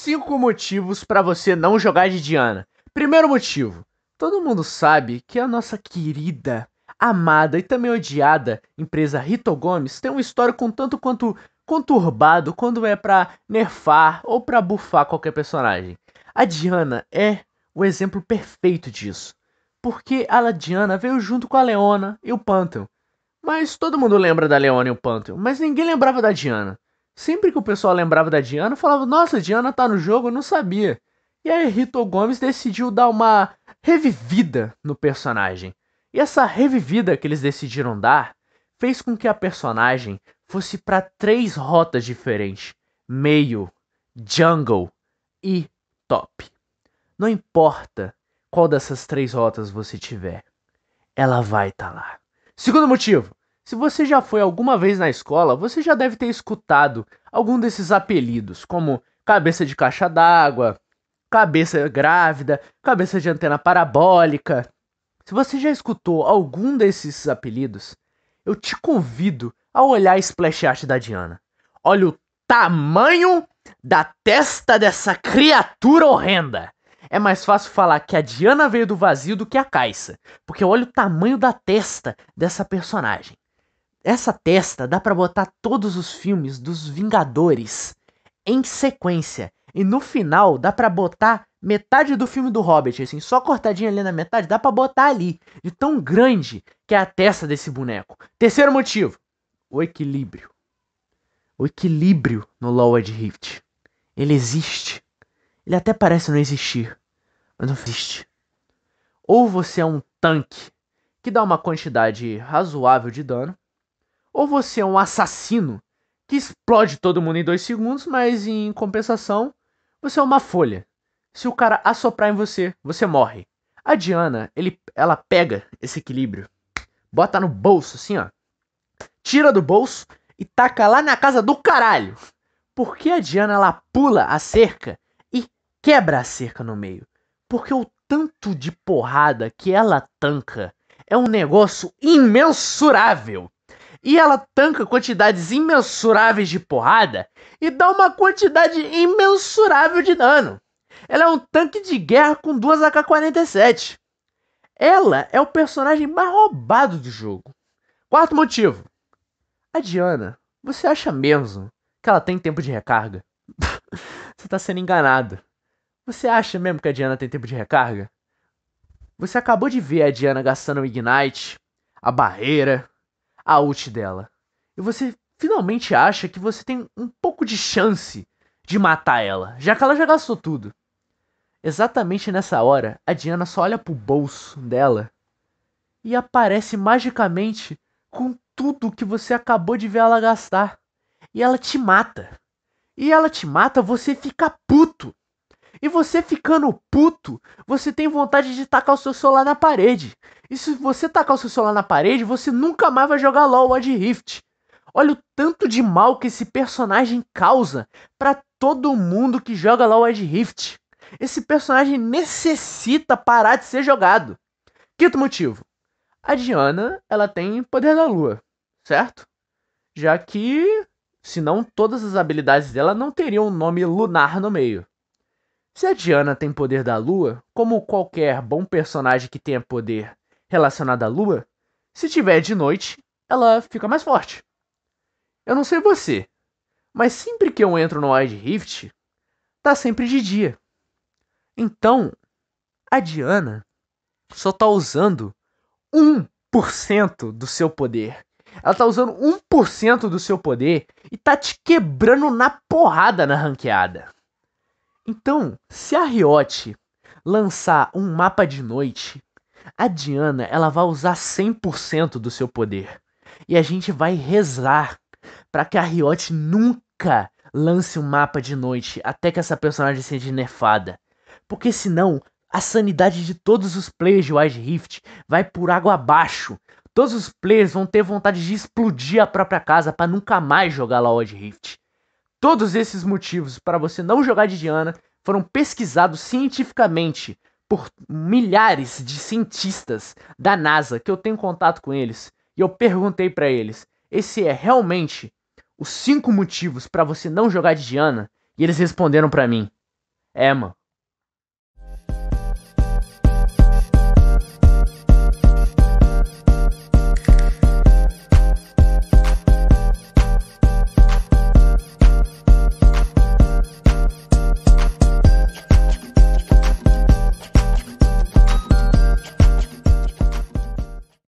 cinco motivos para você não jogar de Diana. Primeiro motivo: todo mundo sabe que a nossa querida, amada e também odiada empresa Rito Gomes tem um histórico um tanto quanto conturbado quando é para nerfar ou para bufar qualquer personagem. A Diana é o exemplo perfeito disso, porque a Diana veio junto com a Leona e o Pantheon. Mas todo mundo lembra da Leona e o Pantheon, mas ninguém lembrava da Diana. Sempre que o pessoal lembrava da Diana, falava: Nossa, Diana tá no jogo, eu não sabia. E aí Rito Gomes decidiu dar uma revivida no personagem. E essa revivida que eles decidiram dar fez com que a personagem fosse para três rotas diferentes: meio, jungle e top. Não importa qual dessas três rotas você tiver, ela vai estar tá lá. Segundo motivo, se você já foi alguma vez na escola, você já deve ter escutado algum desses apelidos, como cabeça de caixa d'água, cabeça grávida, cabeça de antena parabólica. Se você já escutou algum desses apelidos, eu te convido a olhar a splash art da Diana. Olha o tamanho da testa dessa criatura horrenda. É mais fácil falar que a Diana veio do vazio do que a Caixa, porque olha o tamanho da testa dessa personagem essa testa dá para botar todos os filmes dos Vingadores em sequência. E no final dá para botar metade do filme do Hobbit, assim, só cortadinha ali na metade, dá para botar ali. De tão grande que é a testa desse boneco. Terceiro motivo, o equilíbrio. O equilíbrio no Lowered Rift. Ele existe. Ele até parece não existir, mas não existe. Ou você é um tanque que dá uma quantidade razoável de dano, ou você é um assassino que explode todo mundo em dois segundos, mas em compensação, você é uma folha. Se o cara assoprar em você, você morre. A Diana, ele, ela pega esse equilíbrio, bota no bolso assim, ó. Tira do bolso e taca lá na casa do caralho. Porque a Diana ela pula a cerca e quebra a cerca no meio. Porque o tanto de porrada que ela tanca é um negócio imensurável. E ela tanca quantidades imensuráveis de porrada e dá uma quantidade imensurável de dano. Ela é um tanque de guerra com duas AK-47. Ela é o personagem mais roubado do jogo. Quarto motivo. A Diana, você acha mesmo que ela tem tempo de recarga? você tá sendo enganado. Você acha mesmo que a Diana tem tempo de recarga? Você acabou de ver a Diana gastando o Ignite, a barreira, a ult dela. E você finalmente acha que você tem um pouco de chance de matar ela, já que ela já gastou tudo. Exatamente nessa hora, a Diana só olha pro bolso dela e aparece magicamente com tudo que você acabou de ver ela gastar. E ela te mata. E ela te mata, você fica puto. E você ficando puto, você tem vontade de tacar o seu celular na parede. E se você tacar o seu celular na parede, você nunca mais vai jogar LoL ou Rift. Olha o tanto de mal que esse personagem causa para todo mundo que joga LoL ou Rift. Esse personagem necessita parar de ser jogado. Quinto motivo. A Diana, ela tem poder da lua, certo? Já que, se não todas as habilidades dela não teriam o um nome lunar no meio. Se a Diana tem poder da lua, como qualquer bom personagem que tenha poder relacionado à lua, se tiver de noite, ela fica mais forte. Eu não sei você, mas sempre que eu entro no Wide Rift, tá sempre de dia. Então, a Diana só tá usando 1% do seu poder. Ela tá usando 1% do seu poder e tá te quebrando na porrada na ranqueada. Então, se a Riot lançar um mapa de noite, a Diana ela vai usar 100% do seu poder. E a gente vai rezar para que a Riot nunca lance um mapa de noite até que essa personagem seja nerfada. Porque senão a sanidade de todos os players de Wild Rift vai por água abaixo. Todos os players vão ter vontade de explodir a própria casa para nunca mais jogar lá Wild Rift. Todos esses motivos para você não jogar de Diana foram pesquisados cientificamente por milhares de cientistas da NASA que eu tenho contato com eles. E eu perguntei para eles: "Esse é realmente os cinco motivos para você não jogar de Diana?" E eles responderam para mim: "É, mano.